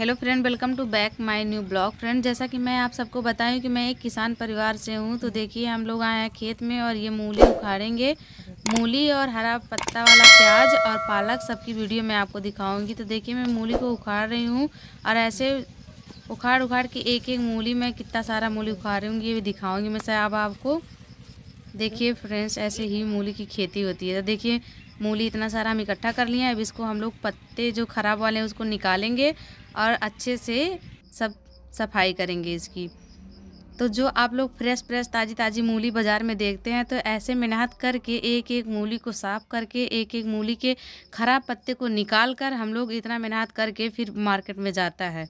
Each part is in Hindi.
hello friend welcome to back my new blog friend जैसा कि मैं आप सबको बताऊं कि मैं एक किसान परिवार से हूं तो देखिए हम लोग आए हैं खेत में और ये मूली उखाड़ेंगे मूली और हरा पत्ता वाला प्याज और पालक सबकी वीडियो मैं आपको दिखाऊंगी तो देखिए मैं मूली को उखाड़ रही हूँ और ऐसे उखाड़ उखाड़ के एक एक मूली मैं कितना सारा मूली उखाड़ूँगी ये भी दिखाऊँगी मैं सब आपको देखिए फ्रेंड्स ऐसे ही मूली की खेती होती है तो देखिए मूली इतना सारा हम इकट्ठा कर लिए है अब इसको हम लोग पत्ते जो ख़राब वाले हैं उसको निकालेंगे और अच्छे से सब सफाई करेंगे इसकी तो जो आप लोग फ्रेश फ्रेश ताज़ी ताज़ी मूली बाज़ार में देखते हैं तो ऐसे मेहनत करके एक एक मूली को साफ़ करके एक एक मूली के ख़राब पत्ते को निकाल कर हम लोग इतना मेहनत करके फिर मार्केट में जाता है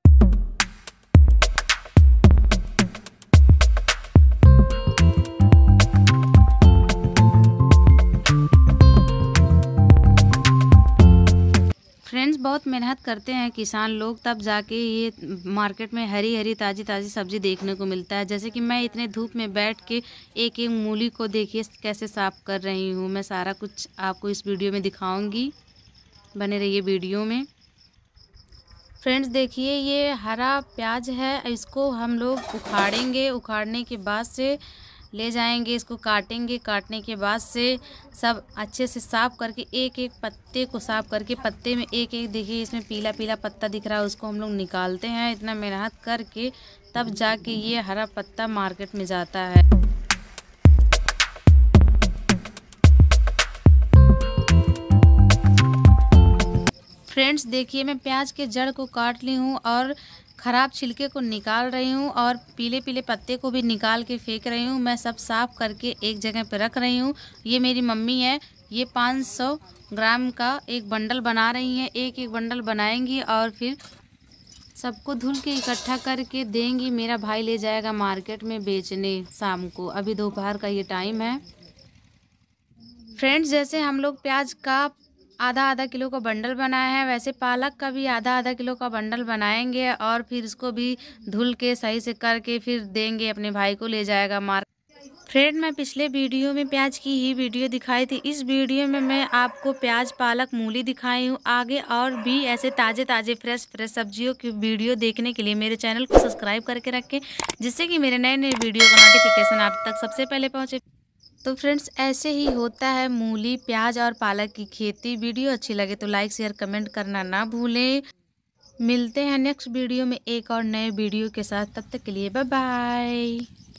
फ्रेंड्स बहुत मेहनत करते हैं किसान लोग तब जाके ये मार्केट में हरी हरी ताज़ी ताज़ी सब्ज़ी देखने को मिलता है जैसे कि मैं इतने धूप में बैठ के एक एक मूली को देखिए कैसे साफ़ कर रही हूँ मैं सारा कुछ आपको इस वीडियो में दिखाऊंगी बने रहिए वीडियो में फ्रेंड्स देखिए ये हरा प्याज है इसको हम लोग उखाड़ेंगे उखाड़ने के बाद से ले जाएंगे इसको काटेंगे काटने के बाद से सब अच्छे से साफ़ करके एक एक पत्ते को साफ़ करके पत्ते में एक एक देखिए इसमें पीला पीला पत्ता दिख रहा है उसको हम लोग निकालते हैं इतना मेहनत करके तब जाके ये हरा पत्ता मार्केट में जाता है फ्रेंड्स देखिए मैं प्याज के जड़ को काट ली हूँ और ख़राब छिलके को निकाल रही हूँ और पीले पीले पत्ते को भी निकाल के फेंक रही हूँ मैं सब साफ़ करके एक जगह पर रख रही हूँ ये मेरी मम्मी है ये 500 ग्राम का एक बंडल बना रही हैं एक एक बंडल बनाएंगी और फिर सबको धुल के इकट्ठा करके देंगी मेरा भाई ले जाएगा मार्केट में बेचने शाम को अभी दोपहर का ये टाइम है फ्रेंड्स जैसे हम लोग प्याज का आधा आधा किलो का बंडल बनाया है वैसे पालक का भी आधा आधा किलो का बंडल बनाएंगे और फिर इसको भी धुल के सही से करके फिर देंगे अपने भाई को ले जाएगा मार फ्रेंड मैं पिछले वीडियो में प्याज की ही वीडियो दिखाई थी इस वीडियो में मैं आपको प्याज पालक मूली दिखाई हूँ आगे और भी ऐसे ताज़े ताज़े फ्रेश फ्रेश सब्जियों की वीडियो देखने के लिए मेरे चैनल को सब्सक्राइब करके रखें जिससे कि मेरे नए नए वीडियो का नोटिफिकेशन आप तक सबसे पहले पहुँचे तो फ्रेंड्स ऐसे ही होता है मूली प्याज और पालक की खेती वीडियो अच्छी लगे तो लाइक शेयर कमेंट करना ना भूलें मिलते हैं नेक्स्ट वीडियो में एक और नए वीडियो के साथ तब तक के लिए बाय बाय